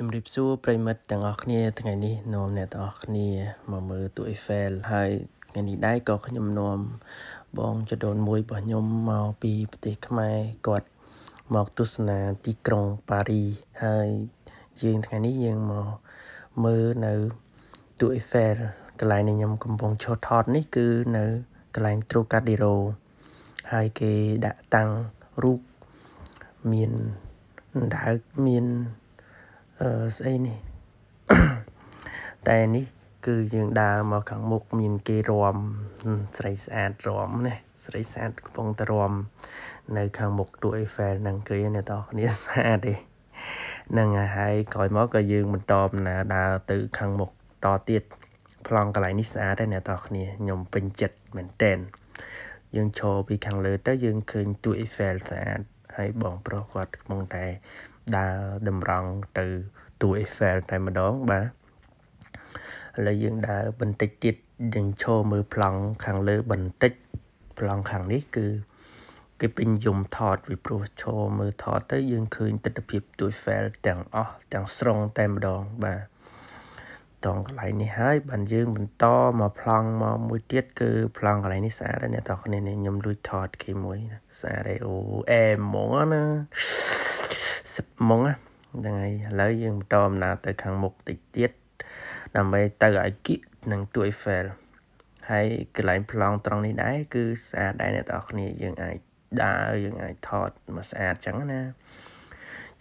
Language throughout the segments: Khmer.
ជម្រាបសួរប្រិមិត្តទាំងអស់គ្នាថ្ងៃនេះនាំអ្នកទាំងអស់គ្នាមកមើលទូអេហ្វែលហើយថ្ងៃនេះដែរក៏ខ្ញុំនាំបងចដូនមួយរបស់ខ្ញុំមកពីប្រទេសខ្មែរគាត់មកទស្សនាទីក្រុងប៉ារីហើយយើងថ្ងៃនេះយើងមកមើលនៅទូអេហ្វែលកន្លែងដែលខ្ញុំកំពុងឈរថតនេះគឺនៅកន្លែងត្រូកាឌីរ៉ូហើយគេដាក់តាំងរូបមានដៅមានអឺស្អីនេះតែនេះគឺយើងដើរមកខាងមុខមានគេរំស្រីស្អាតរំណាស្រីស្អាតកំពុងតែរំនៅខាងមុខទូអេហ្វែលហ្នឹងគេអ្នកតោះគ្នាស្អាតទេហ្នឹងហើយក្រោយមកក៏យើងបន្តដំណើរដើរទៅ ខាងមុខតទៀតប្លង់កន្លែងនេះស្អាតដែរអ្នកតោះគ្នាខ្ញុំពេញចិត្តមែនតែនយើងឈរពីខាងលើ ទៅ យើងឃើញទូអេហ្វែលស្អាតហើយបងប្រុសគាត់កំពុងតែដើរតម្រង់ទៅទូអេហ្វែលតែម្ដងបាទឥឡូវយើងដើរបន្តិចទៀតយើងឈរមើលប្លង់ខាងលើបន្តិចប្លង់ខាងនេះគឺគេពេញនិយមថតវាព្រោះឈរមើលថតទៅ យើងឃើញទស្សនភាពទូអេហ្វែលទាំងអស់ទាំងស្រុងតែម្ដងបាទតងកន្លែងនេះហើយបានយើងបន្តមកប្លង់មកមួយទៀតគឺប្លង់កន្លែងនេះស្អាតហើយអ្នកតោះគ្នានេះខ្ញុំលួចថតគេមួយណាស្អាតហើយអូអែហ្មងណាសិបហ្មងហ្នឹងហើយឥឡូវយើងបន្តដំណើរទៅខាងមុខតិចទៀតដើម្បីទៅអាគិនិងទួយហ្វែលហើយកន្លែងប្លង់ត្រង់នេះដែរគឺស្អាតដែរអ្នកនរគ្នាយើងអាចដើរយើងអាចថតមកស្អាតចឹងណា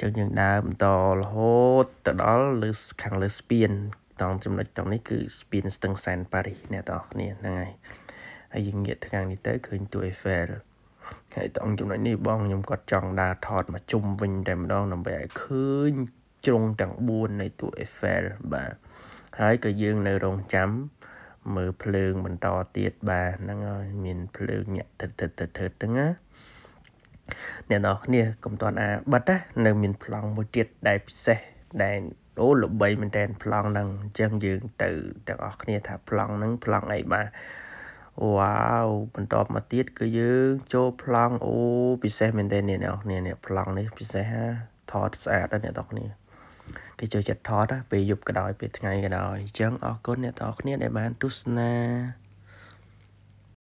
ចឹងយើងដើរបន្តរហូតទៅដល់លើខាងលើស្ពានតង់ចំណុចតង់នេះគឺស្ពានស្ទឹងសែនប៉ារីសអ្នកទាំងអស់គ្នាហ្នឹងហើយហើយយើងងាកទៅខាងនេះទៅឃើញទូអេហ្វែលហើយតង់ចំណុចនេះបងខ្ញុំគាត់ចង់ដើរថតមកជុំវិញតែម្ដងដើម្បីឲ្យឃើញជ្រុងទាំង4នៃទូអេហ្វែលបាទហើយក៏យើងនៅរងចាំមើលភ្លើងបន្តទៀតបាទហ្នឹងហើយមានភ្លើងញាក់ទឹកទឹកទឹកហ្នឹងណាអ្នកនរគ្នាកុំតាន់អាបិទណានៅមានប្លង់មួយទៀតដែលពិសេសដែលអូល្បីមែនតែនប្លង់ហ្នឹងអញ្ចឹងយើង ទៅទាំងអស់គ្នាថាប្លង់ហ្នឹងប្លង់អីបាទវ៉ាវបន្តមកទៀត គឺយើងចូលប្លង់អូ ពិសេសមែនតើអ្នកនរគ្នានេះប្លង់នេះពិសេសហា ថតស្អាតណាស់អ្នកនរគ្នាគេចូលចិត្តថតពេលយប់ក៏ដោយ ពេលថ្ងៃក៏ដោយអញ្ចឹងអរគុណអ្នកនរគ្នាដែលបានទស្សនា